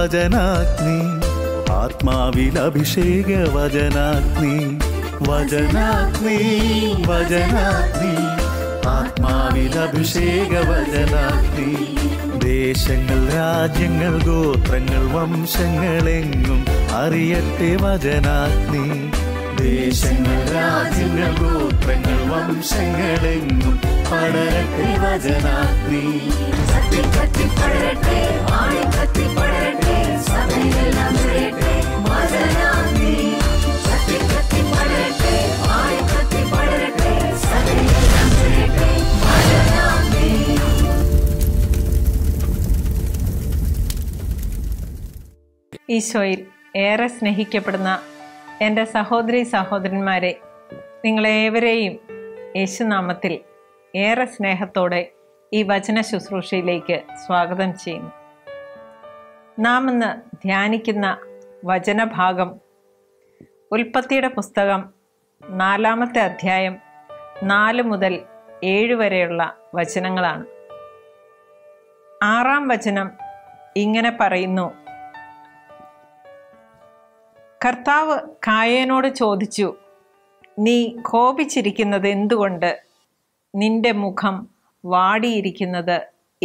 വചനാഗ്നി ആത്മാവിൽ അഭിഷേക വചനാഗ്നി വചനാഗ്നി വചനാഗ്നി ആത്മാവിൽ അഭിഷേക വചനാഗ്നി ദേശങ്ങൾ രാജ്യങ്ങൾ ഗോത്രങ്ങൾ വംശങ്ങളെങ്ങും അറിയട്ടെ വചനാഗ്നി ദേശങ്ങൾ രാജ്യങ്ങൾ ഗോത്രങ്ങൾ വംശങ്ങളെങ്ങും പടരട്ടെ വചനാഗ്നി സത്യം കത്തി പടരട്ടെ കത്തി പടരട്ടെ ഈശോയിൽ ഏറെ സ്നേഹിക്കപ്പെടുന്ന എൻ്റെ സഹോദരി സഹോദരന്മാരെ നിങ്ങളേവരെയും യേശുനാമത്തിൽ ഏറെ സ്നേഹത്തോടെ ഈ വചന ശുശ്രൂഷയിലേക്ക് സ്വാഗതം ചെയ്യുന്നു നാം ഇന്ന് ധ്യാനിക്കുന്ന വചനഭാഗം ഉൽപ്പത്തിയുടെ പുസ്തകം നാലാമത്തെ അധ്യായം നാല് മുതൽ ഏഴ് വരെയുള്ള വചനങ്ങളാണ് ആറാം വചനം ഇങ്ങനെ പറയുന്നു കർത്താവ് കായേനോട് ചോദിച്ചു നീ കോപിച്ചിരിക്കുന്നത് എന്തുകൊണ്ട് നിന്റെ മുഖം വാടിയിരിക്കുന്നത്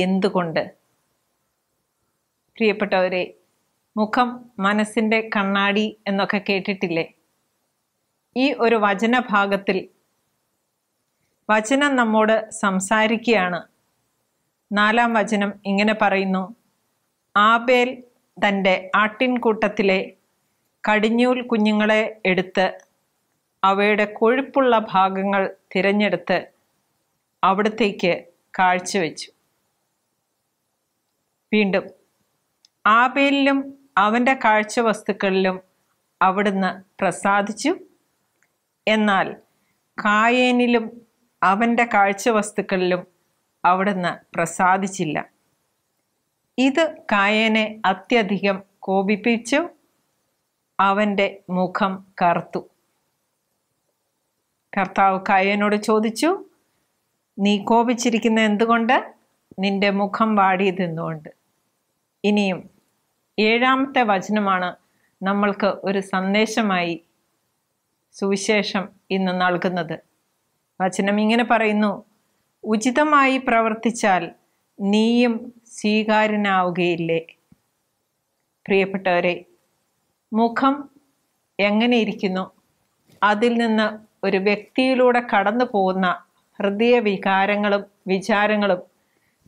എന്തുകൊണ്ട് പ്രിയപ്പെട്ടവരെ മുഖം മനസ്സിൻ്റെ കണ്ണാടി എന്നൊക്കെ കേട്ടിട്ടില്ലേ ഈ ഒരു വചന ഭാഗത്തിൽ വചനം നമ്മോട് സംസാരിക്കുകയാണ് നാലാം വചനം ഇങ്ങനെ പറയുന്നു ആബേൽ തൻ്റെ ആട്ടിൻകൂട്ടത്തിലെ കടിഞ്ഞൂൽ കുഞ്ഞുങ്ങളെ എടുത്ത് അവയുടെ കൊഴുപ്പുള്ള ഭാഗങ്ങൾ തിരഞ്ഞെടുത്ത് അവിടത്തേക്ക് കാഴ്ചവെച്ചു വീണ്ടും ആബേലിലും അവൻ്റെ കാഴ്ച വസ്തുക്കളിലും അവിടുന്ന് പ്രസാദിച്ചു എന്നാൽ കായേനിലും അവൻ്റെ കാഴ്ച വസ്തുക്കളിലും അവിടുന്ന് പ്രസാദിച്ചില്ല ഇത് കായേനെ അത്യധികം കോപിപ്പിച്ചു അവൻ്റെ മുഖം കറുത്തു കർത്താവ് കായനോട് ചോദിച്ചു നീ കോപിച്ചിരിക്കുന്ന എന്തുകൊണ്ട് നിന്റെ മുഖം വാടിയതെന്നുകൊണ്ട് ഇനിയും ഏഴാമത്തെ വചനമാണ് നമ്മൾക്ക് ഒരു സന്ദേശമായി സുവിശേഷം ഇന്ന് നൽകുന്നത് വചനം ഇങ്ങനെ പറയുന്നു ഉചിതമായി പ്രവർത്തിച്ചാൽ നീയും സ്വീകാര്യനാവുകയില്ലേ പ്രിയപ്പെട്ടവരെ മുഖം എങ്ങനെ ഇരിക്കുന്നു അതിൽ നിന്ന് ഒരു വ്യക്തിയിലൂടെ കടന്നു പോകുന്ന ഹൃദയ വികാരങ്ങളും വിചാരങ്ങളും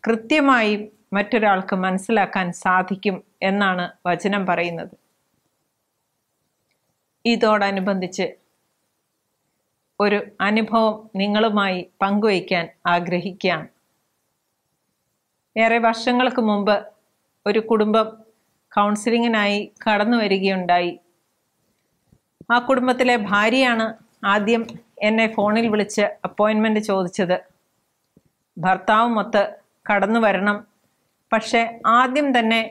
കൃത്യമായി മറ്റൊരാൾക്ക് മനസ്സിലാക്കാൻ സാധിക്കും എന്നാണ് വചനം പറയുന്നത് ഇതോടനുബന്ധിച്ച് ഒരു അനുഭവം നിങ്ങളുമായി പങ്കുവയ്ക്കാൻ ആഗ്രഹിക്കുകയാണ് ഏറെ വർഷങ്ങൾക്ക് മുമ്പ് ഒരു കുടുംബം കൗൺസിലിങ്ങിനായി കടന്നു വരികയുണ്ടായി ആ കുടുംബത്തിലെ ഭാര്യയാണ് ആദ്യം എന്നെ ഫോണിൽ വിളിച്ച് അപ്പോയിൻമെൻറ്റ് ചോദിച്ചത് ഭർത്താവുമൊത്ത് കടന്നു വരണം പക്ഷേ ആദ്യം തന്നെ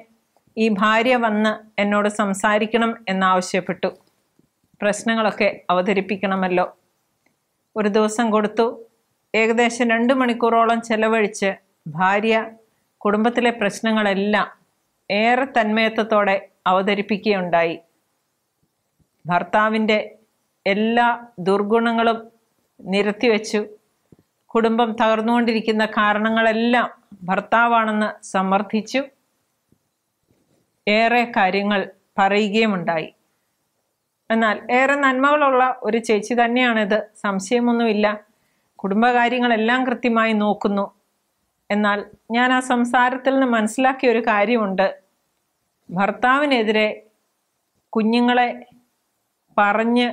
ഈ ഭാര്യ വന്ന് എന്നോട് സംസാരിക്കണം എന്നാവശ്യപ്പെട്ടു പ്രശ്നങ്ങളൊക്കെ അവതരിപ്പിക്കണമല്ലോ ഒരു ദിവസം കൊടുത്തു ഏകദേശം രണ്ട് മണിക്കൂറോളം ചെലവഴിച്ച് ഭാര്യ കുടുംബത്തിലെ പ്രശ്നങ്ങളെല്ലാം ഏറെ തന്മയത്വത്തോടെ അവതരിപ്പിക്കുകയുണ്ടായി ഭർത്താവിൻ്റെ എല്ലാ ദുർഗുണങ്ങളും നിരത്തിവെച്ചു കുടുംബം തകർന്നുകൊണ്ടിരിക്കുന്ന കാരണങ്ങളെല്ലാം ഭർത്താവാണെന്ന് സമ്മർദ്ദിച്ചു ഏറെ കാര്യങ്ങൾ പറയുകയുമുണ്ടായി എന്നാൽ ഏറെ നന്മകളുള്ള ഒരു ചേച്ചി തന്നെയാണിത് സംശയമൊന്നുമില്ല കുടുംബകാര്യങ്ങളെല്ലാം കൃത്യമായി നോക്കുന്നു എന്നാൽ ഞാൻ ആ സംസാരത്തിൽ നിന്ന് മനസ്സിലാക്കിയ ഒരു കാര്യമുണ്ട് ഭർത്താവിനെതിരെ കുഞ്ഞുങ്ങളെ പറഞ്ഞ്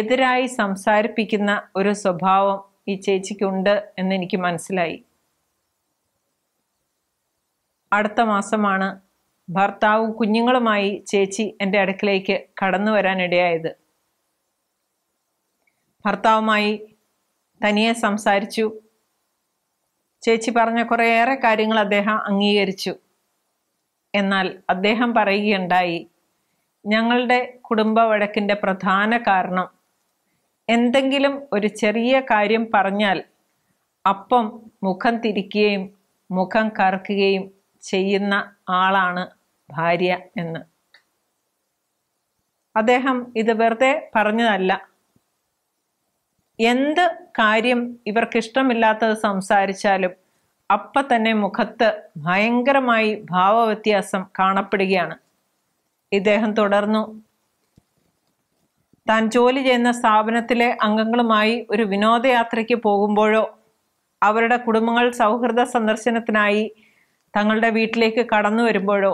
എതിരായി സംസാരിപ്പിക്കുന്ന ഒരു സ്വഭാവം ഈ ചേച്ചിക്കുണ്ട് എന്നെനിക്ക് മനസ്സിലായി അടുത്ത മാസമാണ് ഭർത്താവും കുഞ്ഞുങ്ങളുമായി ചേച്ചി എൻ്റെ അടുക്കിലേക്ക് കടന്നു വരാനിടയായത് ഭർത്താവുമായി തനിയെ സംസാരിച്ചു ചേച്ചി പറഞ്ഞ കുറേയേറെ കാര്യങ്ങൾ അദ്ദേഹം അംഗീകരിച്ചു എന്നാൽ അദ്ദേഹം പറയുകയുണ്ടായി ഞങ്ങളുടെ കുടുംബ വഴക്കിൻ്റെ പ്രധാന കാരണം എന്തെങ്കിലും ഒരു ചെറിയ കാര്യം പറഞ്ഞാൽ അപ്പം മുഖം തിരിക്കുകയും മുഖം കറക്കുകയും ചെയ്യുന്ന ആളാണ് ഭാര്യ എന്ന് അദ്ദേഹം ഇത് വെറുതെ പറഞ്ഞതല്ല എന്ത് കാര്യം ഇവർക്കിഷ്ടമില്ലാത്തത് സംസാരിച്ചാലും അപ്പ തന്നെ മുഖത്ത് ഭയങ്കരമായി ഭാവവ്യത്യാസം കാണപ്പെടുകയാണ് ഇദ്ദേഹം തുടർന്നു താൻ ജോലി ചെയ്യുന്ന സ്ഥാപനത്തിലെ അംഗങ്ങളുമായി ഒരു വിനോദയാത്രയ്ക്ക് പോകുമ്പോഴോ അവരുടെ കുടുംബങ്ങൾ സൗഹൃദ സന്ദർശനത്തിനായി തങ്ങളുടെ വീട്ടിലേക്ക് കടന്നു വരുമ്പോഴോ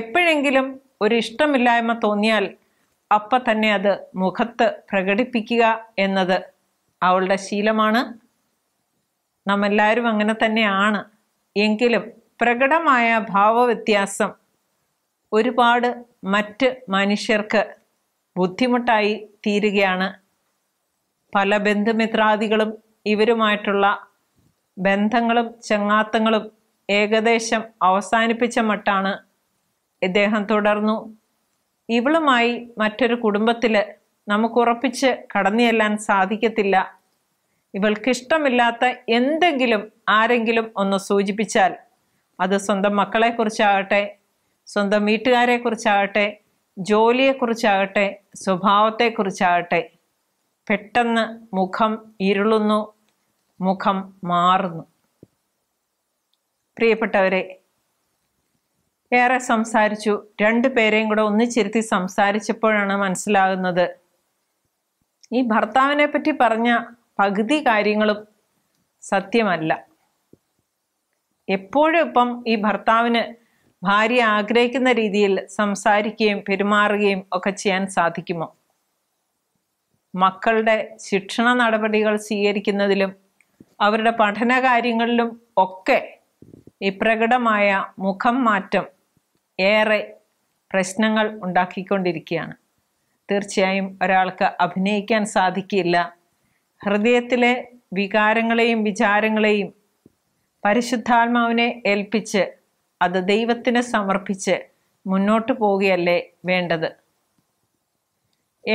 എപ്പോഴെങ്കിലും ഒരു ഇഷ്ടമില്ലായ്മ തോന്നിയാൽ അപ്പം തന്നെ അത് മുഖത്ത് പ്രകടിപ്പിക്കുക എന്നത് അവളുടെ ശീലമാണ് നമ്മെല്ലാവരും അങ്ങനെ തന്നെയാണ് എങ്കിലും പ്രകടമായ ഭാവവ്യത്യാസം ഒരുപാട് മറ്റ് മനുഷ്യർക്ക് ബുദ്ധിമുട്ടായി തീരുകയാണ് പല ബന്ധുമിത്രാദികളും ഇവരുമായിട്ടുള്ള ബന്ധങ്ങളും ചങ്ങാത്തങ്ങളും ഏകദേശം അവസാനിപ്പിച്ച മട്ടാണ് ഇദ്ദേഹം തുടർന്നു ഇവളുമായി മറ്റൊരു കുടുംബത്തിൽ നമുക്കുറപ്പിച്ച് കടന്നു ചെല്ലാൻ സാധിക്കത്തില്ല ഇവൾക്കിഷ്ടമില്ലാത്ത എന്തെങ്കിലും ആരെങ്കിലും ഒന്ന് സൂചിപ്പിച്ചാൽ അത് സ്വന്തം മക്കളെക്കുറിച്ചാകട്ടെ സ്വന്തം വീട്ടുകാരെക്കുറിച്ചാകട്ടെ ജോലിയെക്കുറിച്ചാകട്ടെ സ്വഭാവത്തെക്കുറിച്ചാകട്ടെ പെട്ടെന്ന് മുഖം ഇരുളുന്നു മുഖം മാറുന്നു പ്രിയപ്പെട്ടവരെ ഏറെ സംസാരിച്ചു രണ്ടു പേരെയും കൂടെ ഒന്നിച്ചിരുത്തി സംസാരിച്ചപ്പോഴാണ് മനസ്സിലാകുന്നത് ഈ ഭർത്താവിനെ പറ്റി പറഞ്ഞ പകുതി കാര്യങ്ങളും സത്യമല്ല എപ്പോഴും ഇപ്പം ഈ ഭർത്താവിന് ഭാര്യ ആഗ്രഹിക്കുന്ന രീതിയിൽ സംസാരിക്കുകയും പെരുമാറുകയും ഒക്കെ ചെയ്യാൻ സാധിക്കുമോ മക്കളുടെ ശിക്ഷണ നടപടികൾ സ്വീകരിക്കുന്നതിലും അവരുടെ പഠന കാര്യങ്ങളിലും ഒക്കെ ഇപ്രകടമായ മുഖം മാറ്റം ഏറെ പ്രശ്നങ്ങൾ ഉണ്ടാക്കിക്കൊണ്ടിരിക്കുകയാണ് തീർച്ചയായും ഒരാൾക്ക് അഭിനയിക്കാൻ സാധിക്കില്ല ഹൃദയത്തിലെ വികാരങ്ങളെയും വിചാരങ്ങളെയും പരിശുദ്ധാത്മാവിനെ ഏൽപ്പിച്ച് അത് ദൈവത്തിന് സമർപ്പിച്ച് മുന്നോട്ട് പോവുകയല്ലേ വേണ്ടത്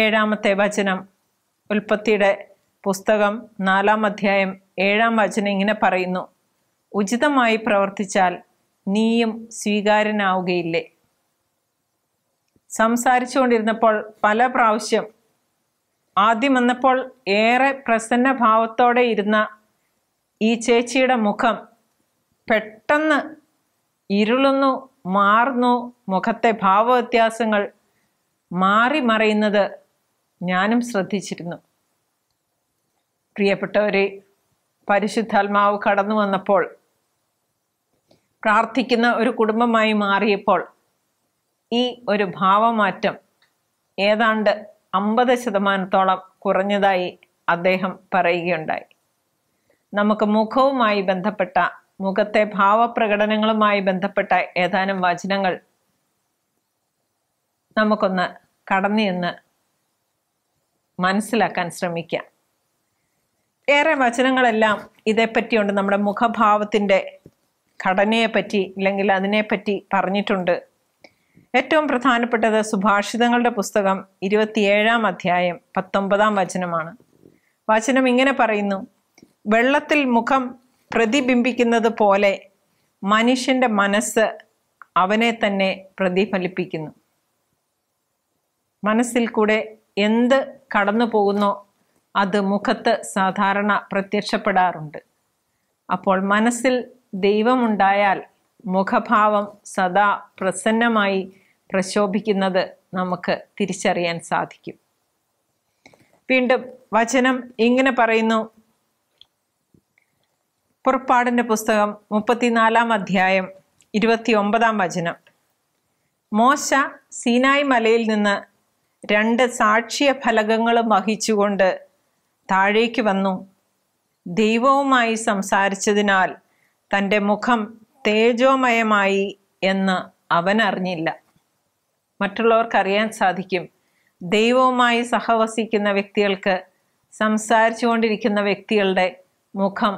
ഏഴാമത്തെ വചനം ഉൽപ്പത്തിയുടെ പുസ്തകം നാലാം അധ്യായം ഏഴാം വചനം ഇങ്ങനെ പറയുന്നു ഉചിതമായി പ്രവർത്തിച്ചാൽ നീയും സ്വീകാര്യനാവുകയില്ലേ സംസാരിച്ചുകൊണ്ടിരുന്നപ്പോൾ പല പ്രാവശ്യം ആദ്യം വന്നപ്പോൾ ഏറെ പ്രസന്ന ഭാവത്തോടെ ഇരുന്ന ഈ ചേച്ചിയുടെ മുഖം പെട്ടെന്ന് ഇരുളുന്നു മാറുന്നു മുഖത്തെ ഭാവവ്യത്യാസങ്ങൾ മാറി മറയുന്നത് ഞാനും ശ്രദ്ധിച്ചിരുന്നു പ്രിയപ്പെട്ടവരെ പരിശുദ്ധാത്മാവ് കടന്നു വന്നപ്പോൾ പ്രാർത്ഥിക്കുന്ന ഒരു കുടുംബമായി മാറിയപ്പോൾ ഈ ഒരു ഭാവമാറ്റം ഏതാണ്ട് അമ്പത് ശതമാനത്തോളം കുറഞ്ഞതായി അദ്ദേഹം പറയുകയുണ്ടായി നമുക്ക് മുഖവുമായി ബന്ധപ്പെട്ട മുഖത്തെ ഭാവപ്രകടനങ്ങളുമായി ബന്ധപ്പെട്ട ഏതാനും വചനങ്ങൾ നമുക്കൊന്ന് കടന്നു എന്ന് മനസ്സിലാക്കാൻ ശ്രമിക്കാം ഏറെ വചനങ്ങളെല്ലാം ഇതേപ്പറ്റിയുണ്ട് നമ്മുടെ മുഖഭാവത്തിൻ്റെ ഘടനയെപ്പറ്റി ഇല്ലെങ്കിൽ അതിനെപ്പറ്റി പറഞ്ഞിട്ടുണ്ട് ഏറ്റവും പ്രധാനപ്പെട്ടത് സുഭാഷിതങ്ങളുടെ പുസ്തകം ഇരുപത്തിയേഴാം അധ്യായം പത്തൊമ്പതാം വചനമാണ് വചനം ഇങ്ങനെ പറയുന്നു വെള്ളത്തിൽ മുഖം പ്രതിബിംബിക്കുന്നത് പോലെ മനുഷ്യൻ്റെ മനസ്സ് അവനെ തന്നെ പ്രതിഫലിപ്പിക്കുന്നു മനസ്സിൽ കൂടെ എന്ത് കടന്നു പോകുന്നോ അത് മുഖത്ത് സാധാരണ പ്രത്യക്ഷപ്പെടാറുണ്ട് അപ്പോൾ മനസ്സിൽ ദൈവമുണ്ടായാൽ മുഖഭാവം സദാ പ്രസന്നമായി പ്രശോഭിക്കുന്നത് നമുക്ക് തിരിച്ചറിയാൻ സാധിക്കും വീണ്ടും വചനം ഇങ്ങനെ പറയുന്നു പുറപ്പാടിൻ്റെ പുസ്തകം മുപ്പത്തിനാലാം അധ്യായം ഇരുപത്തി ഒമ്പതാം വചനം മോശ സീനായ് മലയിൽ നിന്ന് രണ്ട് സാക്ഷ്യ ഫലകങ്ങളും വഹിച്ചുകൊണ്ട് താഴേക്ക് വന്നു ദൈവവുമായി സംസാരിച്ചതിനാൽ തൻ്റെ മുഖം തേജോമയമായി എന്ന് അവൻ അറിഞ്ഞില്ല മറ്റുള്ളവർക്കറിയാൻ സാധിക്കും ദൈവവുമായി സഹവസിക്കുന്ന വ്യക്തികൾക്ക് സംസാരിച്ചുകൊണ്ടിരിക്കുന്ന വ്യക്തികളുടെ മുഖം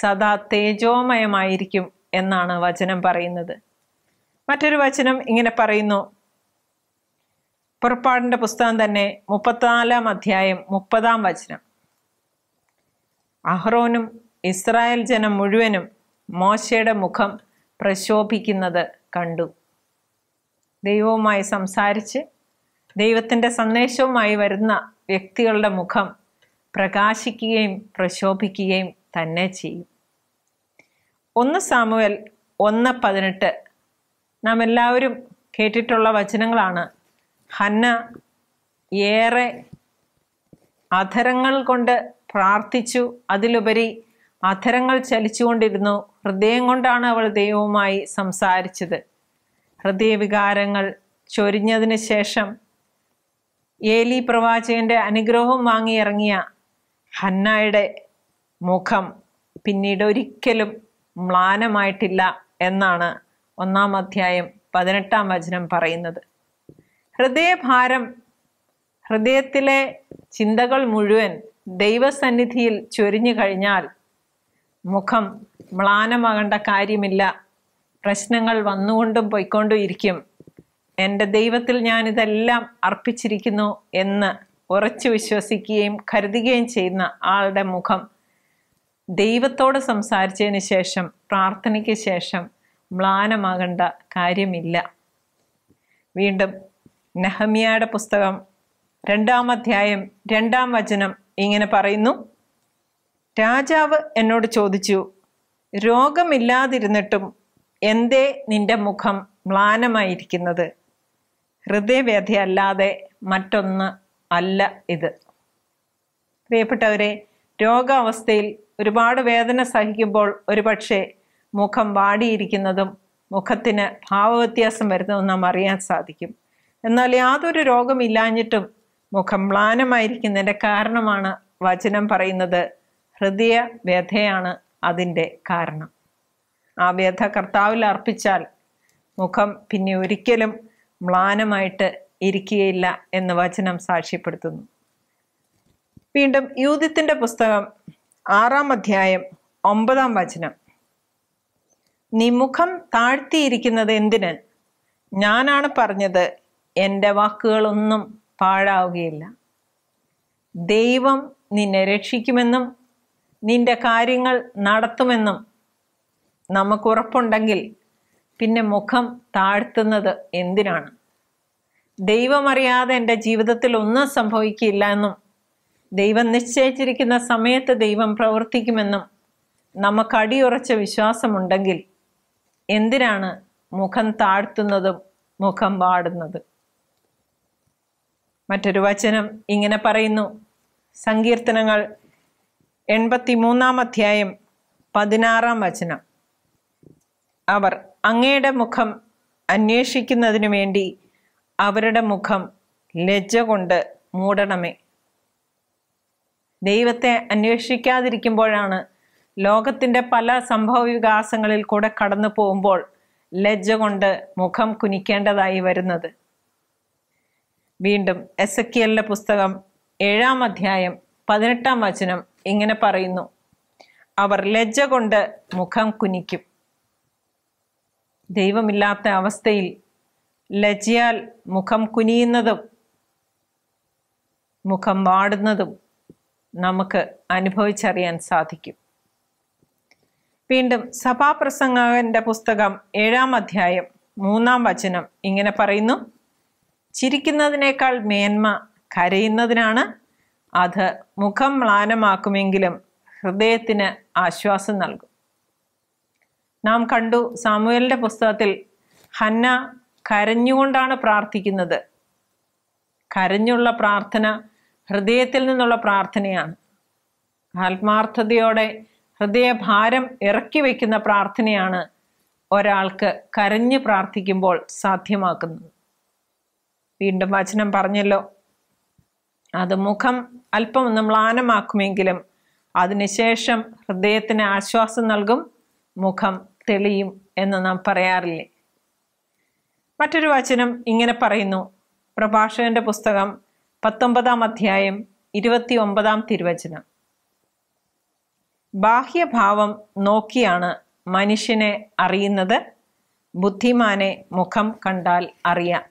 സദാ തേജോമയമായിരിക്കും എന്നാണ് വചനം പറയുന്നത് മറ്റൊരു വചനം ഇങ്ങനെ പറയുന്നു പുറപ്പാടിൻ്റെ പുസ്തകം തന്നെ മുപ്പത്തിനാലാം അധ്യായം മുപ്പതാം വചനം അഹ്റോനും ഇസ്രായേൽ ജനം മുഴുവനും മോശയുടെ മുഖം പ്രശോഭിക്കുന്നത് കണ്ടു ദൈവവുമായി സംസാരിച്ച് ദൈവത്തിൻ്റെ സന്ദേശവുമായി വരുന്ന വ്യക്തികളുടെ മുഖം പ്രകാശിക്കുകയും പ്രശോഭിക്കുകയും തന്നെ ചെയ്യും ഒന്ന് സാമുവൽ ഒന്ന് പതിനെട്ട് നാം എല്ലാവരും കേട്ടിട്ടുള്ള വചനങ്ങളാണ് ഹന്ന ഏറെ അധരങ്ങൾ കൊണ്ട് പ്രാർത്ഥിച്ചു അതിലുപരി അധരങ്ങൾ ചലിച്ചുകൊണ്ടിരുന്നു ഹൃദയം കൊണ്ടാണ് അവൾ ദൈവവുമായി സംസാരിച്ചത് ഹൃദയവികാരങ്ങൾ ചൊരിഞ്ഞതിന് ശേഷം ഏലി പ്രവാചകൻ്റെ അനുഗ്രഹം വാങ്ങിയിറങ്ങിയ ഹന്നായുടെ മുഖം പിന്നീട് ഒരിക്കലും മ്ലാനമായിട്ടില്ല എന്നാണ് ഒന്നാം അധ്യായം പതിനെട്ടാം വചനം പറയുന്നത് ഹൃദയഭാരം ഹൃദയത്തിലെ ചിന്തകൾ മുഴുവൻ ദൈവസന്നിധിയിൽ ചൊരിഞ്ഞു കഴിഞ്ഞാൽ മുഖം മ്ലാനമാകേണ്ട കാര്യമില്ല പ്രശ്നങ്ങൾ വന്നുകൊണ്ടും പോയിക്കൊണ്ടും ഇരിക്കും എൻ്റെ ദൈവത്തിൽ ഞാനിതെല്ലാം അർപ്പിച്ചിരിക്കുന്നു എന്ന് ഉറച്ചു വിശ്വസിക്കുകയും കരുതുകയും ചെയ്യുന്ന ആളുടെ മുഖം ദൈവത്തോട് സംസാരിച്ചതിന് ശേഷം പ്രാർത്ഥനയ്ക്ക് ശേഷം മ്ലാനമാകേണ്ട കാര്യമില്ല വീണ്ടും നെഹമിയയുടെ പുസ്തകം രണ്ടാം അധ്യായം രണ്ടാം വചനം ഇങ്ങനെ പറയുന്നു രാജാവ് എന്നോട് ചോദിച്ചു രോഗമില്ലാതിരുന്നിട്ടും എന്തേ നിന്റെ മുഖം മ്ലാനമായിരിക്കുന്നത് ഹൃദയവ്യാധി അല്ലാതെ മറ്റൊന്ന് അല്ല ഇത് പ്രിയപ്പെട്ടവരെ രോഗാവസ്ഥയിൽ ഒരുപാട് വേദന സഹിക്കുമ്പോൾ ഒരുപക്ഷെ മുഖം വാടിയിരിക്കുന്നതും മുഖത്തിന് ഭാവവ്യത്യാസം വരുന്നതും നാം അറിയാൻ സാധിക്കും എന്നാൽ യാതൊരു രോഗമില്ലാഞ്ഞിട്ടും മുഖം മ്ലാനമായിരിക്കുന്നതിൻ്റെ കാരണമാണ് വചനം പറയുന്നത് ഹൃദയ വ്യഥയാണ് അതിൻ്റെ കാരണം ആ വ്യഥ കർത്താവിൽ അർപ്പിച്ചാൽ മുഖം പിന്നെ ഒരിക്കലും മ്ലാനമായിട്ട് ഇരിക്കുകയില്ല എന്ന് വചനം സാക്ഷ്യപ്പെടുത്തുന്നു വീണ്ടും യൂതിത്തിൻ്റെ പുസ്തകം ആറാം അധ്യായം ഒമ്പതാം വചനം നീ മുഖം താഴ്ത്തിയിരിക്കുന്നത് എന്തിന് ഞാനാണ് പറഞ്ഞത് എൻ്റെ വാക്കുകളൊന്നും പാഴാവുകയില്ല ദൈവം നിന്നെ രക്ഷിക്കുമെന്നും നിന്റെ കാര്യങ്ങൾ നടത്തുമെന്നും നമുക്ക് ഉറപ്പുണ്ടെങ്കിൽ പിന്നെ മുഖം താഴ്ത്തുന്നത് എന്തിനാണ് ദൈവമറിയാതെ എൻ്റെ ജീവിതത്തിൽ ഒന്നും സംഭവിക്കില്ല എന്നും ദൈവം നിശ്ചയിച്ചിരിക്കുന്ന സമയത്ത് ദൈവം പ്രവർത്തിക്കുമെന്നും നമുക്ക് അടിയുറച്ച വിശ്വാസമുണ്ടെങ്കിൽ എന്തിനാണ് മുഖം താഴ്ത്തുന്നതും മുഖം പാടുന്നതും മറ്റൊരു വചനം ഇങ്ങനെ പറയുന്നു സങ്കീർത്തനങ്ങൾ എൺപത്തി മൂന്നാം അധ്യായം പതിനാറാം വചനം അവർ അങ്ങയുടെ മുഖം അന്വേഷിക്കുന്നതിനു വേണ്ടി അവരുടെ മുഖം ലജ്ജ കൊണ്ട് മൂടണമേ ദൈവത്തെ അന്വേഷിക്കാതിരിക്കുമ്പോഴാണ് ലോകത്തിൻ്റെ പല സംഭവ വികാസങ്ങളിൽ കൂടെ കടന്നു പോകുമ്പോൾ ലജ്ജ കൊണ്ട് മുഖം കുനിക്കേണ്ടതായി വരുന്നത് വീണ്ടും എസ് എക്കിയലിൻ്റെ പുസ്തകം ഏഴാം അധ്യായം പതിനെട്ടാം വചനം ഇങ്ങനെ പറയുന്നു അവർ ലജ്ജ കൊണ്ട് മുഖം കുനിക്കും ദൈവമില്ലാത്ത അവസ്ഥയിൽ ലജ്ജയാൽ മുഖം കുനിയുന്നതും മുഖം വാടുന്നതും നമുക്ക് അനുഭവിച്ചറിയാൻ സാധിക്കും വീണ്ടും സഭാപ്രസംഗകന്റെ പുസ്തകം ഏഴാം അധ്യായം മൂന്നാം വചനം ഇങ്ങനെ പറയുന്നു ചിരിക്കുന്നതിനേക്കാൾ മേന്മ കരയുന്നതിനാണ് അത് മുഖം മ്ലാനമാക്കുമെങ്കിലും ഹൃദയത്തിന് ആശ്വാസം നൽകും നാം കണ്ടു സാമുവലിൻ്റെ പുസ്തകത്തിൽ ഹന്ന കരഞ്ഞുകൊണ്ടാണ് പ്രാർത്ഥിക്കുന്നത് കരഞ്ഞുള്ള പ്രാർത്ഥന ഹൃദയത്തിൽ നിന്നുള്ള പ്രാർത്ഥനയാണ് ആത്മാർത്ഥതയോടെ ഹൃദയഭാരം ഇറക്കി വയ്ക്കുന്ന പ്രാർത്ഥനയാണ് ഒരാൾക്ക് കരഞ്ഞ് പ്രാർത്ഥിക്കുമ്പോൾ സാധ്യമാക്കുന്നത് വീണ്ടും വചനം പറഞ്ഞല്ലോ അത് മുഖം അല്പം മ്ലാനമാക്കുമെങ്കിലും അതിനുശേഷം ഹൃദയത്തിന് ആശ്വാസം നൽകും മുഖം തെളിയും എന്ന് നാം പറയാറില്ലേ മറ്റൊരു വചനം ഇങ്ങനെ പറയുന്നു പ്രഭാഷകന്റെ പുസ്തകം പത്തൊമ്പതാം അധ്യായം ഇരുപത്തി ഒമ്പതാം തിരുവചനം ബാഹ്യഭാവം നോക്കിയാണ് മനുഷ്യനെ അറിയുന്നത് ബുദ്ധിമാനെ മുഖം കണ്ടാൽ അറിയാം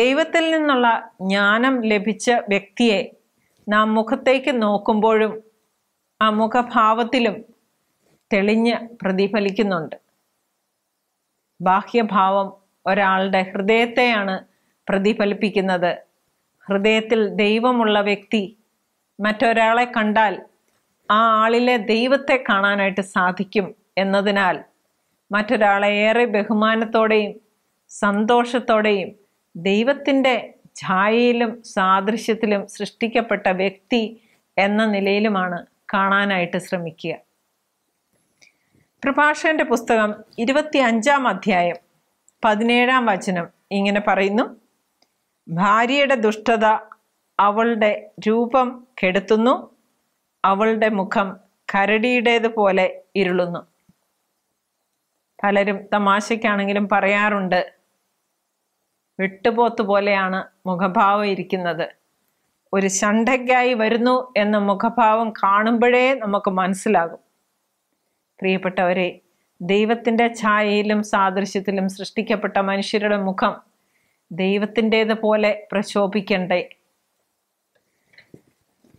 ദൈവത്തിൽ നിന്നുള്ള ജ്ഞാനം ലഭിച്ച വ്യക്തിയെ നാം മുഖത്തേക്ക് നോക്കുമ്പോഴും ആ മുഖഭാവത്തിലും തെളിഞ്ഞ് പ്രതിഫലിക്കുന്നുണ്ട് ബാഹ്യഭാവം ഒരാളുടെ ഹൃദയത്തെയാണ് പ്രതിഫലിപ്പിക്കുന്നത് ഹൃദയത്തിൽ ദൈവമുള്ള വ്യക്തി മറ്റൊരാളെ കണ്ടാൽ ആ ആളിലെ ദൈവത്തെ കാണാനായിട്ട് സാധിക്കും എന്നതിനാൽ മറ്റൊരാളെ ഏറെ ബഹുമാനത്തോടെയും സന്തോഷത്തോടെയും ദൈവത്തിൻ്റെ ഛായയിലും സാദൃശ്യത്തിലും സൃഷ്ടിക്കപ്പെട്ട വ്യക്തി എന്ന നിലയിലുമാണ് കാണാനായിട്ട് ശ്രമിക്കുക പ്രഭാഷകന്റെ പുസ്തകം ഇരുപത്തി അഞ്ചാം അധ്യായം പതിനേഴാം വചനം ഇങ്ങനെ പറയുന്നു ഭാര്യയുടെ ദുഷ്ടത അവളുടെ രൂപം കെടുത്തുന്നു അവളുടെ മുഖം കരടിയുടേതുപോലെ ഇരുളുന്നു പലരും തമാശയ്ക്കാണെങ്കിലും പറയാറുണ്ട് വിട്ടുപോത്ത് പോലെയാണ് മുഖഭാവം ഇരിക്കുന്നത് ഒരു ശണ്ടയ്ക്കായി വരുന്നു എന്ന മുഖഭാവം കാണുമ്പോഴേ നമുക്ക് മനസ്സിലാകും പ്രിയപ്പെട്ടവരെ ദൈവത്തിൻ്റെ ഛായയിലും സാദൃശ്യത്തിലും സൃഷ്ടിക്കപ്പെട്ട മനുഷ്യരുടെ മുഖം ദൈവത്തിൻ്റേത് പോലെ പ്രശോഭിക്കണ്ടേ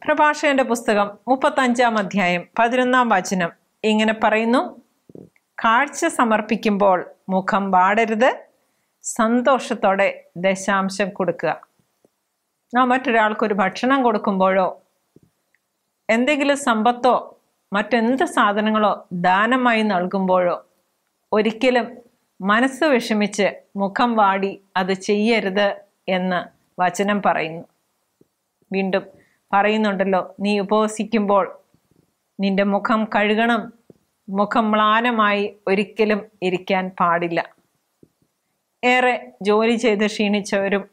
പ്രഭാഷകന്റെ പുസ്തകം മുപ്പത്തഞ്ചാം അധ്യായം പതിനൊന്നാം വചനം ഇങ്ങനെ പറയുന്നു കാഴ്ച സമർപ്പിക്കുമ്പോൾ മുഖം വാടരുത് സന്തോഷത്തോടെ ദശാംശം കൊടുക്കുക നാം മറ്റൊരാൾക്കൊരു ഭക്ഷണം കൊടുക്കുമ്പോഴോ എന്തെങ്കിലും സമ്പത്തോ മറ്റെന്ത് സാധനങ്ങളോ ദാനമായി നൽകുമ്പോഴോ ഒരിക്കലും മനസ്സ് വിഷമിച്ച് മുഖം വാടി അത് ചെയ്യരുത് എന്ന് വചനം പറയുന്നു വീണ്ടും പറയുന്നുണ്ടല്ലോ നീ ഉപവസിക്കുമ്പോൾ നിന്റെ മുഖം കഴുകണം മുഖം മ്ലാനമായി ഒരിക്കലും ഇരിക്കാൻ പാടില്ല ഏറെ ജോലി ചെയ്ത് ക്ഷീണിച്ചവരും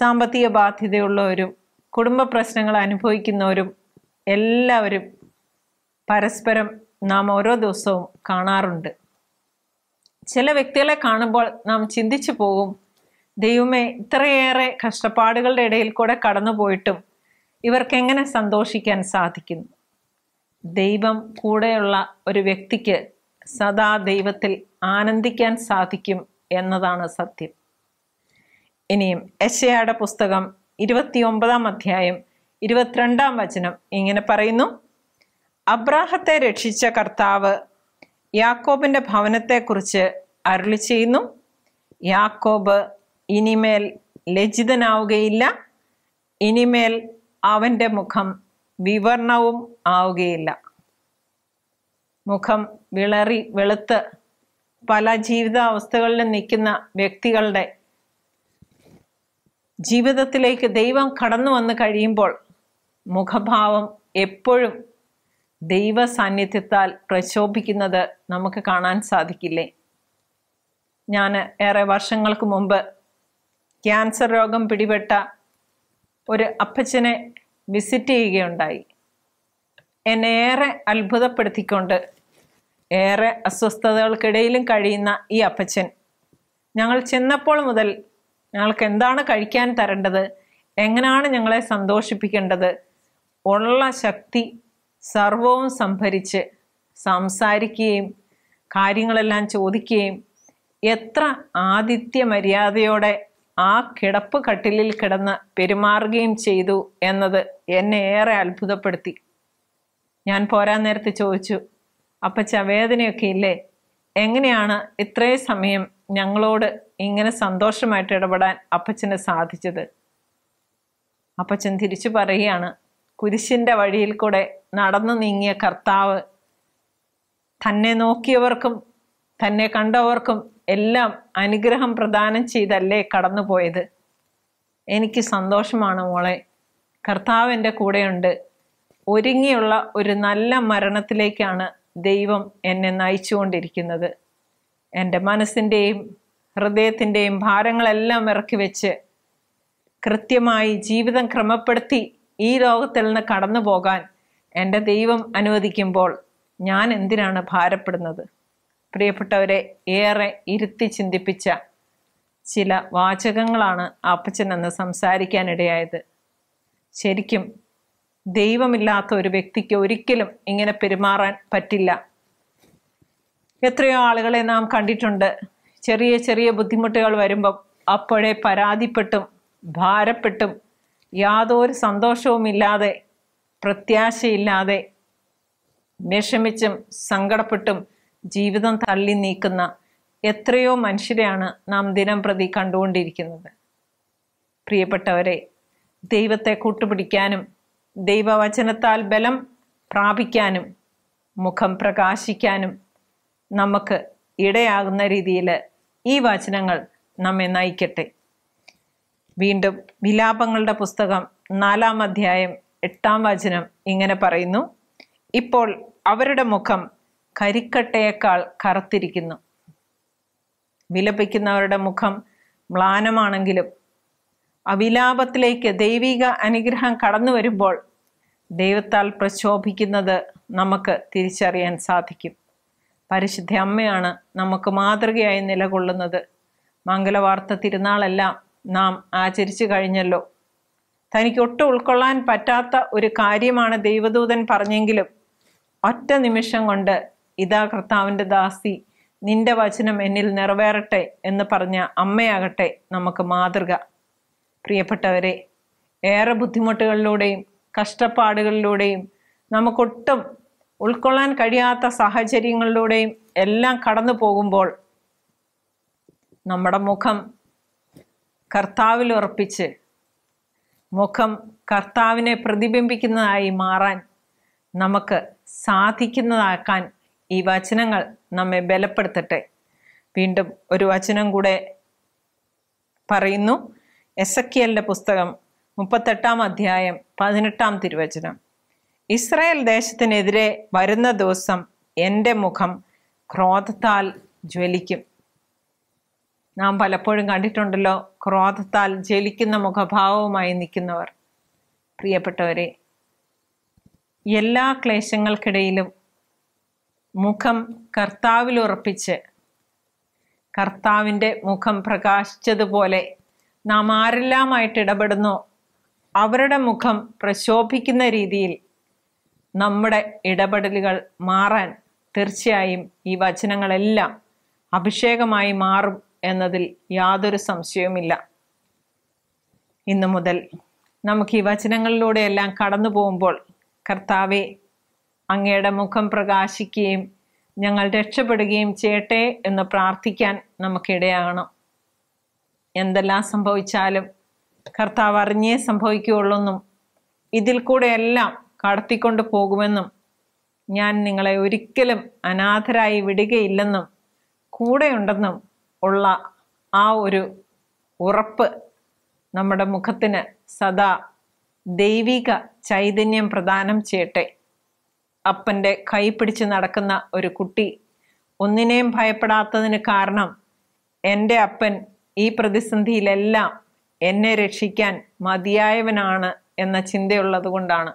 സാമ്പത്തിക ബാധ്യതയുള്ളവരും കുടുംബ പ്രശ്നങ്ങൾ അനുഭവിക്കുന്നവരും എല്ലാവരും പരസ്പരം നാം ഓരോ ദിവസവും കാണാറുണ്ട് ചില വ്യക്തികളെ കാണുമ്പോൾ നാം ചിന്തിച്ചു പോകും ദൈവമേ ഇത്രയേറെ കഷ്ടപ്പാടുകളുടെ ഇടയിൽ കൂടെ കടന്നുപോയിട്ടും ഇവർക്കെങ്ങനെ സന്തോഷിക്കാൻ സാധിക്കുന്നു ദൈവം കൂടെയുള്ള ഒരു വ്യക്തിക്ക് സദാ ദൈവത്തിൽ ആനന്ദിക്കാൻ സാധിക്കും എന്നതാണ് സത്യം ഇനിയും യശയുടെ പുസ്തകം ഇരുപത്തിയൊമ്പതാം അധ്യായം ഇരുപത്തിരണ്ടാം വചനം ഇങ്ങനെ പറയുന്നു അബ്രാഹത്തെ രക്ഷിച്ച കർത്താവ് യാക്കോബിൻ്റെ ഭവനത്തെക്കുറിച്ച് അരുളി ചെയ്യുന്നു യാക്കോബ് ഇനിമേൽ ലജ്ജിതനാവുകയില്ല ഇനിമേൽ അവൻ്റെ മുഖം വിവർണവും ആവുകയില്ല മുഖം വിളറി വെളുത്ത് പല ജീവിതാവസ്ഥകളിൽ നിൽക്കുന്ന വ്യക്തികളുടെ ജീവിതത്തിലേക്ക് ദൈവം കടന്നു വന്ന് കഴിയുമ്പോൾ മുഖഭാവം എപ്പോഴും ദൈവ സാന്നിധ്യത്താൽ പ്രശോഭിക്കുന്നത് നമുക്ക് കാണാൻ സാധിക്കില്ലേ ഞാൻ ഏറെ വർഷങ്ങൾക്ക് മുമ്പ് ക്യാൻസർ രോഗം പിടിപെട്ട ഒരു അപ്പച്ചനെ വിസിറ്റ് ചെയ്യുകയുണ്ടായി എന്നെ ഏറെ അത്ഭുതപ്പെടുത്തിക്കൊണ്ട് ഏറെ അസ്വസ്ഥതകൾക്കിടയിലും കഴിയുന്ന ഈ അപ്പച്ചൻ ഞങ്ങൾ ചെന്നപ്പോൾ മുതൽ ഞങ്ങൾക്ക് എന്താണ് കഴിക്കാൻ തരേണ്ടത് എങ്ങനെയാണ് ഞങ്ങളെ സന്തോഷിപ്പിക്കേണ്ടത് ഉള്ള ശക്തി സർവവും സംഭരിച്ച് സംസാരിക്കുകയും കാര്യങ്ങളെല്ലാം ചോദിക്കുകയും എത്ര ആതിഥ്യ മര്യാദയോടെ ആ കിടപ്പ് കട്ടിലിൽ കിടന്ന് പെരുമാറുകയും ചെയ്തു എന്നത് എന്നെ ഏറെ അത്ഭുതപ്പെടുത്തി ഞാൻ പോരാൻ നേരത്തെ ചോദിച്ചു അപ്പച്ച വേദനയൊക്കെ ഇല്ലേ എങ്ങനെയാണ് ഇത്രയും സമയം ഞങ്ങളോട് ഇങ്ങനെ സന്തോഷമായിട്ട് ഇടപെടാൻ അപ്പച്ചന് സാധിച്ചത് അപ്പച്ചൻ തിരിച്ചു പറയുകയാണ് കുരിശിൻ്റെ വഴിയിൽ കൂടെ നടന്നു നീങ്ങിയ കർത്താവ് തന്നെ നോക്കിയവർക്കും തന്നെ കണ്ടവർക്കും എല്ലാം അനുഗ്രഹം പ്രദാനം ചെയ്തല്ലേ കടന്നുപോയത് എനിക്ക് സന്തോഷമാണ് മോളെ കർത്താവ് എൻ്റെ കൂടെയുണ്ട് ഒരുങ്ങിയുള്ള ഒരു നല്ല മരണത്തിലേക്കാണ് ദൈവം എന്നെ നയിച്ചുകൊണ്ടിരിക്കുന്നത് എൻ്റെ മനസ്സിൻ്റെയും ഹൃദയത്തിൻ്റെയും ഭാരങ്ങളെല്ലാം ഇറക്കി വെച്ച് കൃത്യമായി ജീവിതം ക്രമപ്പെടുത്തി ഈ ലോകത്തിൽ നിന്ന് കടന്നു പോകാൻ എൻ്റെ ദൈവം അനുവദിക്കുമ്പോൾ ഞാൻ എന്തിനാണ് ഭാരപ്പെടുന്നത് പ്രിയപ്പെട്ടവരെ ഏറെ ഇരുത്തി ചിന്തിപ്പിച്ച ചില വാചകങ്ങളാണ് അപ്പച്ചൻ അന്ന് സംസാരിക്കാനിടയായത് ശരിക്കും ദൈവമില്ലാത്ത ഒരു വ്യക്തിക്ക് ഒരിക്കലും ഇങ്ങനെ പെരുമാറാൻ പറ്റില്ല എത്രയോ ആളുകളെ നാം കണ്ടിട്ടുണ്ട് ചെറിയ ചെറിയ ബുദ്ധിമുട്ടുകൾ വരുമ്പം അപ്പോഴേ പരാതിപ്പെട്ടും ഭാരപ്പെട്ടും യാതൊരു സന്തോഷവുമില്ലാതെ പ്രത്യാശയില്ലാതെ വിഷമിച്ചും സങ്കടപ്പെട്ടും ജീവിതം തള്ളി നീക്കുന്ന എത്രയോ മനുഷ്യരെയാണ് നാം ദിനം പ്രതി കണ്ടുകൊണ്ടിരിക്കുന്നത് പ്രിയപ്പെട്ടവരെ ദൈവത്തെ കൂട്ടുപിടിക്കാനും ദൈവവചനത്താൽ ബലം പ്രാപിക്കാനും മുഖം പ്രകാശിക്കാനും നമുക്ക് ഇടയാകുന്ന രീതിയിൽ ഈ വചനങ്ങൾ നമ്മെ നയിക്കട്ടെ വീണ്ടും വിലാപങ്ങളുടെ പുസ്തകം നാലാം അധ്യായം എട്ടാം വചനം ഇങ്ങനെ പറയുന്നു ഇപ്പോൾ അവരുടെ മുഖം കരിക്കട്ടയേക്കാൾ കറുത്തിരിക്കുന്നു വിലപിക്കുന്നവരുടെ മുഖം മ്ലാനമാണെങ്കിലും അവിലാപത്തിലേക്ക് ദൈവിക അനുഗ്രഹം കടന്നു വരുമ്പോൾ ദൈവത്താൽ പ്രക്ഷോഭിക്കുന്നത് നമുക്ക് തിരിച്ചറിയാൻ സാധിക്കും പരിശുദ്ധ അമ്മയാണ് നമുക്ക് മാതൃകയായി നിലകൊള്ളുന്നത് മംഗലവാർത്ത തിരുനാളെല്ലാം നാം ആചരിച്ചു കഴിഞ്ഞല്ലോ തനിക്കൊട്ടും ഉൾക്കൊള്ളാൻ പറ്റാത്ത ഒരു കാര്യമാണ് ദൈവദൂതൻ പറഞ്ഞെങ്കിലും ഒറ്റ നിമിഷം കൊണ്ട് ഇതാ കർത്താവിൻ്റെ ദാസി നിന്റെ വചനം എന്നിൽ നിറവേറട്ടെ എന്ന് പറഞ്ഞ അമ്മയാകട്ടെ നമുക്ക് മാതൃക പ്രിയപ്പെട്ടവരെ ഏറെ ബുദ്ധിമുട്ടുകളിലൂടെയും കഷ്ടപ്പാടുകളിലൂടെയും നമുക്കൊട്ടും ഉൾക്കൊള്ളാൻ കഴിയാത്ത സാഹചര്യങ്ങളിലൂടെയും എല്ലാം കടന്നു പോകുമ്പോൾ നമ്മുടെ മുഖം കർത്താവിൽ ഉറപ്പിച്ച് മുഖം കർത്താവിനെ പ്രതിബിംബിക്കുന്നതായി മാറാൻ നമുക്ക് സാധിക്കുന്നതാക്കാൻ ഈ വചനങ്ങൾ നമ്മെ ബലപ്പെടുത്തട്ടെ വീണ്ടും ഒരു വചനം കൂടെ പറയുന്നു എസ് എക്കിയലിൻ്റെ പുസ്തകം മുപ്പത്തെട്ടാം അധ്യായം പതിനെട്ടാം തിരുവചനം ഇസ്രായേൽ ദേശത്തിനെതിരെ വരുന്ന ദിവസം എൻ്റെ മുഖം ക്രോധത്താൽ ജ്വലിക്കും നാം പലപ്പോഴും കണ്ടിട്ടുണ്ടല്ലോ ക്രോധത്താൽ ജ്വലിക്കുന്ന മുഖഭാവവുമായി നിൽക്കുന്നവർ പ്രിയപ്പെട്ടവരെ എല്ലാ ക്ലേശങ്ങൾക്കിടയിലും മുഖം കർത്താവിൽ ഉറപ്പിച്ച് കർത്താവിൻ്റെ മുഖം പ്രകാശിച്ചതുപോലെ നാം ആരെല്ലാമായിട്ട് ഇടപെടുന്നോ അവരുടെ മുഖം പ്രശോഭിക്കുന്ന രീതിയിൽ നമ്മുടെ ഇടപെടലുകൾ മാറാൻ തീർച്ചയായും ഈ വചനങ്ങളെല്ലാം അഭിഷേകമായി മാറും എന്നതിൽ യാതൊരു സംശയവുമില്ല ഇന്നു മുതൽ നമുക്ക് ഈ വചനങ്ങളിലൂടെ എല്ലാം കടന്നു പോകുമ്പോൾ കർത്താവെ അങ്ങയുടെ മുഖം പ്രകാശിക്കുകയും ഞങ്ങൾ രക്ഷപ്പെടുകയും ചെയ്യട്ടെ എന്ന് പ്രാർത്ഥിക്കാൻ നമുക്കിടയാകണം എന്തെല്ലാം സംഭവിച്ചാലും കർത്താവ് അറിഞ്ഞേ സംഭവിക്കുകയുള്ളെന്നും ഇതിൽ എല്ലാം കടത്തിക്കൊണ്ട് പോകുമെന്നും ഞാൻ നിങ്ങളെ ഒരിക്കലും അനാഥരായി വിടുകയില്ലെന്നും കൂടെയുണ്ടെന്നും ഉള്ള ആ ഒരു ഉറപ്പ് നമ്മുടെ മുഖത്തിന് സദാ ദൈവിക ചൈതന്യം പ്രദാനം ചെയ്യട്ടെ അപ്പൻ്റെ കൈ പിടിച്ച് നടക്കുന്ന ഒരു കുട്ടി ഒന്നിനെയും ഭയപ്പെടാത്തതിന് കാരണം എൻ്റെ അപ്പൻ ഈ പ്രതിസന്ധിയിലെല്ലാം എന്നെ രക്ഷിക്കാൻ മതിയായവനാണ് എന്ന ചിന്തയുള്ളത് കൊണ്ടാണ്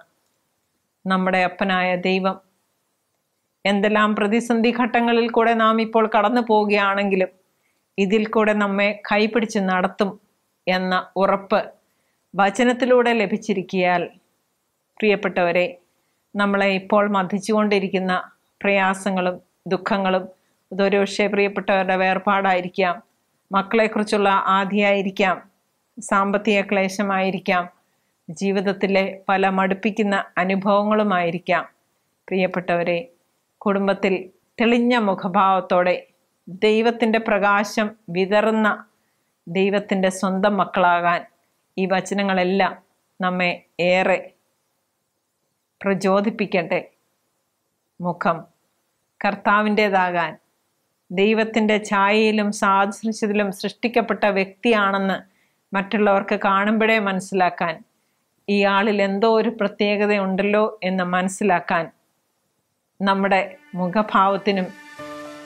നമ്മുടെ അപ്പനായ ദൈവം എന്തെല്ലാം പ്രതിസന്ധി ഘട്ടങ്ങളിൽ കൂടെ നാം ഇപ്പോൾ കടന്നു പോവുകയാണെങ്കിലും ഇതിൽ കൂടെ നമ്മെ കൈപിടിച്ച് നടത്തും എന്ന ഉറപ്പ് വചനത്തിലൂടെ ലഭിച്ചിരിക്കിയാൽ പ്രിയപ്പെട്ടവരെ നമ്മളെ ഇപ്പോൾ മധിച്ചുകൊണ്ടിരിക്കുന്ന പ്രയാസങ്ങളും ദുഃഖങ്ങളും ഇതൊരു പക്ഷേ പ്രിയപ്പെട്ടവരുടെ വേർപാടായിരിക്കാം മക്കളെക്കുറിച്ചുള്ള ആധിയായിരിക്കാം സാമ്പത്തിക ക്ലേശമായിരിക്കാം ജീവിതത്തിലെ പല മടുപ്പിക്കുന്ന അനുഭവങ്ങളുമായിരിക്കാം പ്രിയപ്പെട്ടവരെ കുടുംബത്തിൽ തെളിഞ്ഞ മുഖഭാവത്തോടെ ദൈവത്തിൻ്റെ പ്രകാശം വിതറുന്ന ദൈവത്തിൻ്റെ സ്വന്തം മക്കളാകാൻ ഈ വചനങ്ങളെല്ലാം നമ്മെ ഏറെ പ്രചോദിപ്പിക്കട്ടെ മുഖം കർത്താവിൻ്റേതാകാൻ ദൈവത്തിൻ്റെ ഛായയിലും സാദൃശ്യത്തിലും സൃഷ്ടിക്കപ്പെട്ട വ്യക്തിയാണെന്ന് മറ്റുള്ളവർക്ക് കാണുമ്പോഴേ മനസ്സിലാക്കാൻ ഈ ആളിൽ എന്തോ ഒരു പ്രത്യേകതയുണ്ടല്ലോ എന്ന് മനസ്സിലാക്കാൻ നമ്മുടെ മുഖഭാവത്തിനും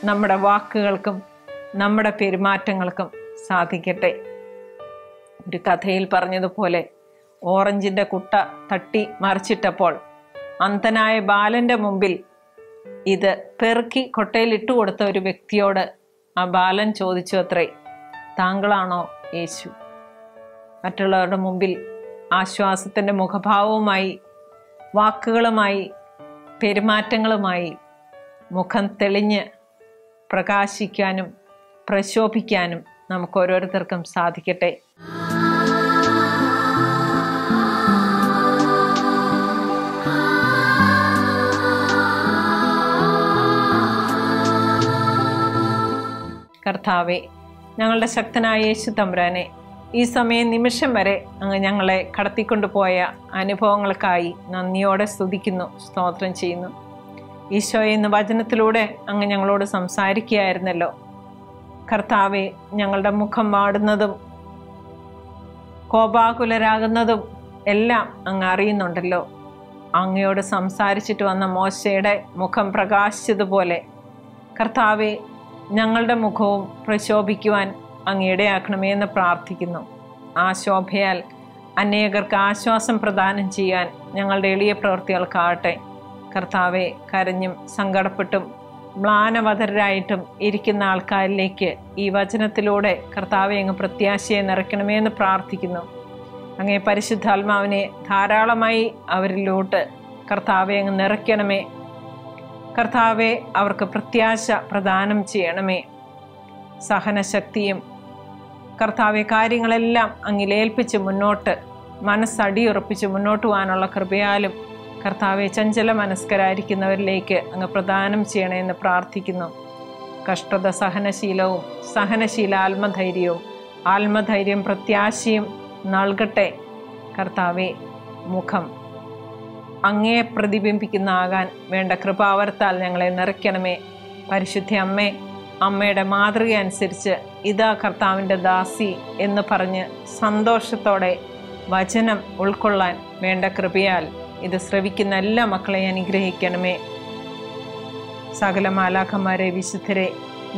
നമ്മുടെ വാക്കുകൾക്കും നമ്മുടെ പെരുമാറ്റങ്ങൾക്കും സാധിക്കട്ടെ ഒരു കഥയിൽ പറഞ്ഞതുപോലെ ഓറഞ്ചിൻ്റെ കുട്ട തട്ടി മറിച്ചിട്ടപ്പോൾ അന്തനായ ബാലൻ്റെ മുമ്പിൽ ഇത് പെറുക്കി ഇട്ടു കൊടുത്ത ഒരു വ്യക്തിയോട് ആ ബാലൻ ചോദിച്ചു അത്രേ താങ്കളാണോ യേശു മറ്റുള്ളവരുടെ മുമ്പിൽ ആശ്വാസത്തിൻ്റെ മുഖഭാവവുമായി വാക്കുകളുമായി പെരുമാറ്റങ്ങളുമായി മുഖം തെളിഞ്ഞ് പ്രകാശിക്കാനും പ്രശോഭിക്കാനും നമുക്ക് ഓരോരുത്തർക്കും സാധിക്കട്ടെ കർത്താവെ ഞങ്ങളുടെ ശക്തനായ യേശു തമ്പ്രാനെ ഈ സമയം നിമിഷം വരെ അങ്ങ് ഞങ്ങളെ കടത്തിക്കൊണ്ടുപോയ അനുഭവങ്ങൾക്കായി നന്ദിയോടെ സ്തുതിക്കുന്നു സ്തോത്രം ചെയ്യുന്നു ഈശോ എന്ന വചനത്തിലൂടെ അങ്ങ് ഞങ്ങളോട് സംസാരിക്കുകയായിരുന്നല്ലോ കർത്താവെ ഞങ്ങളുടെ മുഖം വാടുന്നതും കോപാകുലരാകുന്നതും എല്ലാം അങ്ങ് അറിയുന്നുണ്ടല്ലോ അങ്ങയോട് സംസാരിച്ചിട്ട് വന്ന മോശയുടെ മുഖം പ്രകാശിച്ചതുപോലെ കർത്താവെ ഞങ്ങളുടെ മുഖവും പ്രശോഭിക്കുവാൻ അങ്ങയിടയാക്കണമേ എന്ന് പ്രാർത്ഥിക്കുന്നു ആ ശോഭയാൽ അനേകർക്ക് ആശ്വാസം പ്രദാനം ചെയ്യാൻ ഞങ്ങളുടെ എളിയ പ്രവൃത്തികൾക്കാകട്ടെ കർത്താവെ കരഞ്ഞും സങ്കടപ്പെട്ടും മ്ലാനവധരായിട്ടും ഇരിക്കുന്ന ആൾക്കാരിലേക്ക് ഈ വചനത്തിലൂടെ കർത്താവെ അങ്ങ് പ്രത്യാശയെ നിറയ്ക്കണമേ എന്ന് പ്രാർത്ഥിക്കുന്നു അങ്ങേ പരിശുദ്ധാത്മാവിനെ ധാരാളമായി അവരിലോട്ട് കർത്താവെ അങ്ങ് നിറയ്ക്കണമേ കർത്താവെ അവർക്ക് പ്രത്യാശ പ്രദാനം ചെയ്യണമേ സഹനശക്തിയും കർത്താവെ കാര്യങ്ങളെല്ലാം അങ്ങിലേൽപ്പിച്ച് മുന്നോട്ട് മനസ്സടിയുറപ്പിച്ച് മുന്നോട്ട് പോകാനുള്ള കൃപയാലും കർത്താവെ ചഞ്ചല മനസ്കരായിരിക്കുന്നവരിലേക്ക് അങ്ങ് പ്രദാനം ചെയ്യണമെന്ന് പ്രാർത്ഥിക്കുന്നു കഷ്ടത സഹനശീലവും സഹനശീല ആത്മധൈര്യവും ആത്മധൈര്യം പ്രത്യാശയും നൽകട്ടെ കർത്താവെ മുഖം അങ്ങേ പ്രതിബിംബിക്കുന്ന ആകാൻ വേണ്ട കൃപാവർത്താൽ ഞങ്ങളെ നിറയ്ക്കണമേ പരിശുദ്ധ അമ്മേ അമ്മയുടെ മാതൃക അനുസരിച്ച് ഇതാ കർത്താവിൻ്റെ ദാസി എന്ന് പറഞ്ഞ് സന്തോഷത്തോടെ വചനം ഉൾക്കൊള്ളാൻ വേണ്ട കൃപയാൽ ഇത് ശ്രവിക്കുന്ന എല്ലാ മക്കളെയും അനുഗ്രഹിക്കണമേ സകല മാലാഖന്മാരെ വിശുദ്ധരെ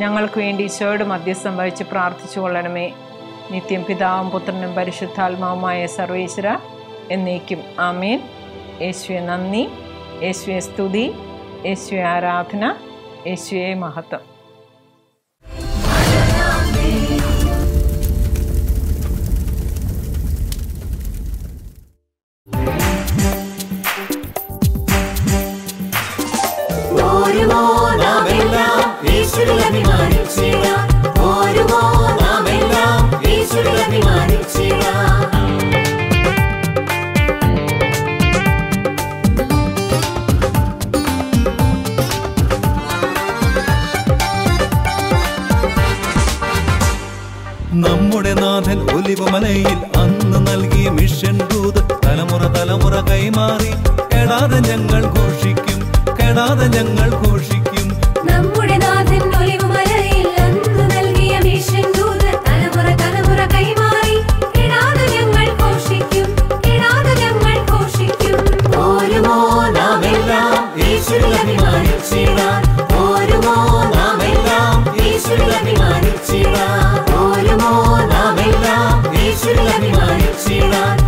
ഞങ്ങൾക്ക് വേണ്ടി ഈശോയോട് മധ്യസ്ഥം വഹിച്ച് പ്രാർത്ഥിച്ചു കൊള്ളണമേ നിത്യം പിതാവും പുത്രനും പരിശുദ്ധാത്മാവുമായ സർവേശ്വര എന്നേക്കും ആമേൻ യേശുവെ നന്ദി യേശുവെ സ്തുതി യേശുവെ ആരാധന യേശുവെ മഹത്വം നമ്മുടെ നാഥൻ ഒലിവുമലയിൽ അന്ന് നൽകിയ മിഷൻ ദൂത് തലമുറ തലമുറ കൈമാറി കെടാതെ ഞങ്ങൾ ഘോഷിക്കും കെടാതെ ഞങ്ങൾ ഘോഷിക്കും Shiva.